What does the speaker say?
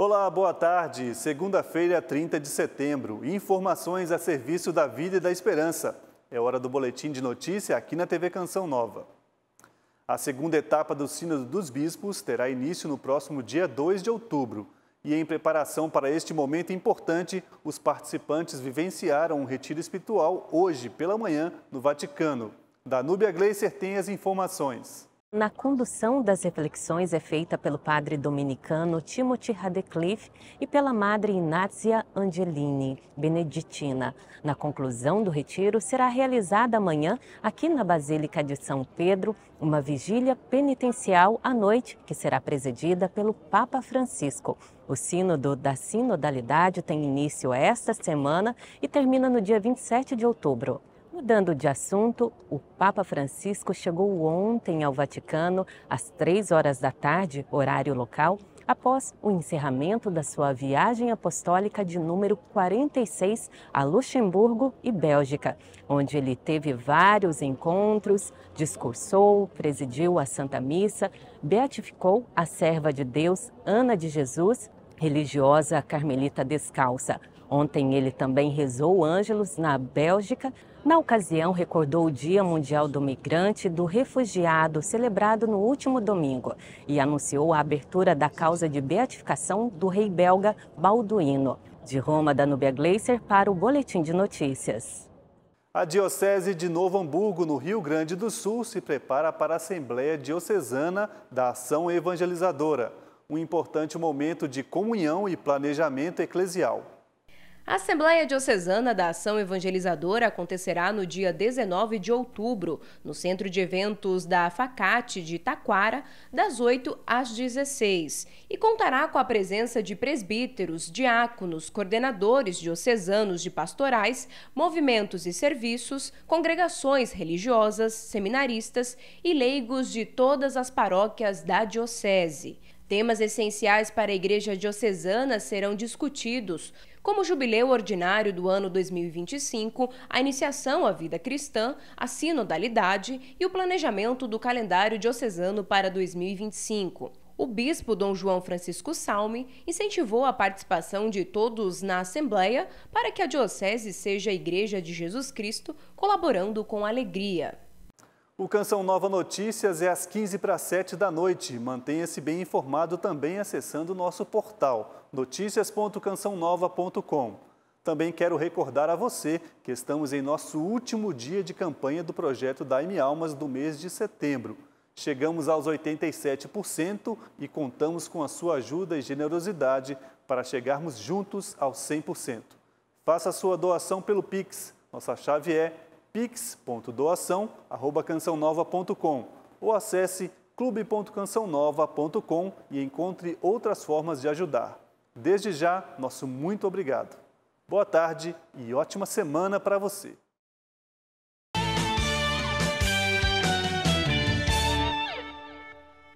Olá, boa tarde. Segunda-feira, 30 de setembro. Informações a serviço da vida e da esperança. É hora do boletim de notícia aqui na TV Canção Nova. A segunda etapa do Sínodo dos Bispos terá início no próximo dia 2 de outubro. E em preparação para este momento importante, os participantes vivenciaram um retiro espiritual hoje pela manhã no Vaticano. Danúbia Gleiser tem as informações. Na condução das reflexões é feita pelo padre dominicano Timothy Radcliffe e pela madre Inácia Angelini, beneditina. Na conclusão do retiro, será realizada amanhã, aqui na Basílica de São Pedro, uma vigília penitencial à noite, que será presidida pelo Papa Francisco. O Sínodo da Sinodalidade tem início esta semana e termina no dia 27 de outubro. Mudando de assunto, o Papa Francisco chegou ontem ao Vaticano às três horas da tarde, horário local, após o encerramento da sua viagem apostólica de número 46 a Luxemburgo e Bélgica, onde ele teve vários encontros, discursou, presidiu a Santa Missa, beatificou a serva de Deus Ana de Jesus, religiosa carmelita descalça. Ontem ele também rezou ângelos na Bélgica, na ocasião, recordou o Dia Mundial do Migrante e do Refugiado, celebrado no último domingo, e anunciou a abertura da causa de beatificação do rei belga Balduino. De Roma, da Nubia Gleiser para o Boletim de Notícias. A Diocese de Novo Hamburgo, no Rio Grande do Sul, se prepara para a Assembleia Diocesana da Ação Evangelizadora, um importante momento de comunhão e planejamento eclesial. A Assembleia Diocesana da Ação Evangelizadora acontecerá no dia 19 de outubro, no Centro de Eventos da Facate de Taquara, das 8 às 16, e contará com a presença de presbíteros, diáconos, coordenadores diocesanos de pastorais, movimentos e serviços, congregações religiosas, seminaristas e leigos de todas as paróquias da diocese. Temas essenciais para a Igreja Diocesana serão discutidos, como o jubileu ordinário do ano 2025, a iniciação à vida cristã, a sinodalidade e o planejamento do calendário diocesano para 2025. O bispo Dom João Francisco Salme incentivou a participação de todos na Assembleia para que a Diocese seja a Igreja de Jesus Cristo, colaborando com alegria. O Canção Nova Notícias é às 15 para 7 da noite. Mantenha-se bem informado também acessando o nosso portal noticias.cançãonova.com. Também quero recordar a você que estamos em nosso último dia de campanha do projeto Daime Almas do mês de setembro. Chegamos aos 87% e contamos com a sua ajuda e generosidade para chegarmos juntos aos 100%. Faça sua doação pelo Pix. Nossa chave é pix.doação@cançãonova.com ou acesse clube.cançãonova.com e encontre outras formas de ajudar. Desde já, nosso muito obrigado. Boa tarde e ótima semana para você.